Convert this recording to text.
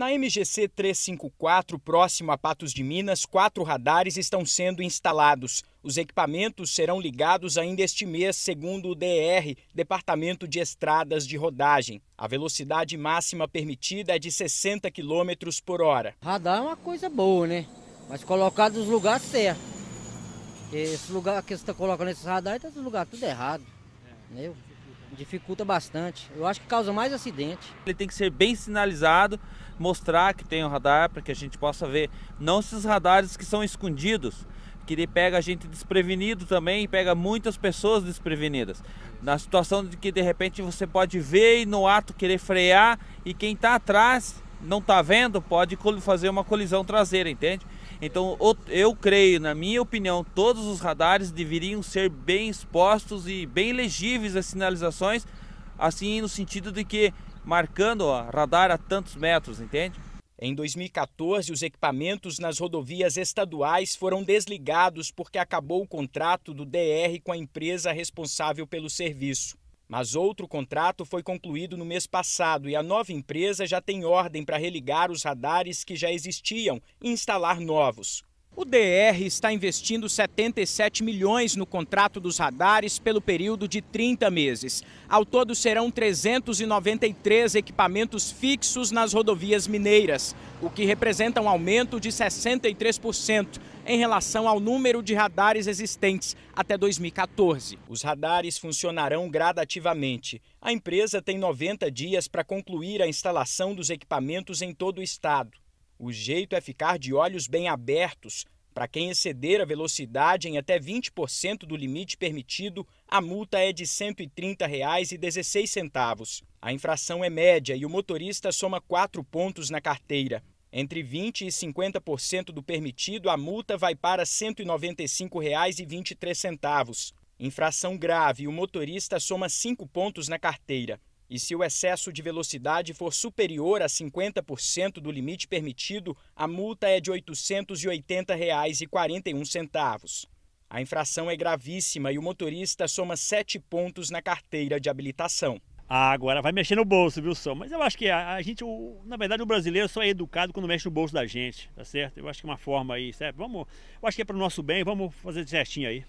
Na MGC 354, próximo a Patos de Minas, quatro radares estão sendo instalados. Os equipamentos serão ligados ainda este mês, segundo o DR, Departamento de Estradas de Rodagem. A velocidade máxima permitida é de 60 km por hora. Radar é uma coisa boa, né? Mas colocar nos lugares certos. Esse lugar que você está colocando esses radares está no lugar tudo errado. É. Entendeu? dificulta bastante. Eu acho que causa mais acidente. Ele tem que ser bem sinalizado, mostrar que tem o um radar para que a gente possa ver. Não esses radares que são escondidos, que ele pega a gente desprevenido também e pega muitas pessoas desprevenidas. Na situação de que de repente você pode ver e no ato querer frear e quem está atrás não está vendo pode fazer uma colisão traseira, entende? Então, eu creio, na minha opinião, todos os radares deveriam ser bem expostos e bem legíveis as sinalizações, assim no sentido de que marcando ó, radar a tantos metros, entende? Em 2014, os equipamentos nas rodovias estaduais foram desligados porque acabou o contrato do DR com a empresa responsável pelo serviço. Mas outro contrato foi concluído no mês passado e a nova empresa já tem ordem para religar os radares que já existiam e instalar novos. O DR está investindo 77 milhões no contrato dos radares pelo período de 30 meses. Ao todo serão 393 equipamentos fixos nas rodovias mineiras, o que representa um aumento de 63% em relação ao número de radares existentes até 2014. Os radares funcionarão gradativamente. A empresa tem 90 dias para concluir a instalação dos equipamentos em todo o estado. O jeito é ficar de olhos bem abertos. Para quem exceder a velocidade em até 20% do limite permitido, a multa é de R$ 130,16. A infração é média e o motorista soma 4 pontos na carteira. Entre 20% e 50% do permitido, a multa vai para R$ 195,23. Infração grave, o motorista soma 5 pontos na carteira. E se o excesso de velocidade for superior a 50% do limite permitido, a multa é de R$ 880,41. A infração é gravíssima e o motorista soma sete pontos na carteira de habilitação. Ah, agora vai mexer no bolso, viu, só? Mas eu acho que a, a gente, o, na verdade, o brasileiro só é educado quando mexe no bolso da gente, tá certo? Eu acho que é uma forma aí, certo? Vamos, eu acho que é para o nosso bem, vamos fazer certinho aí.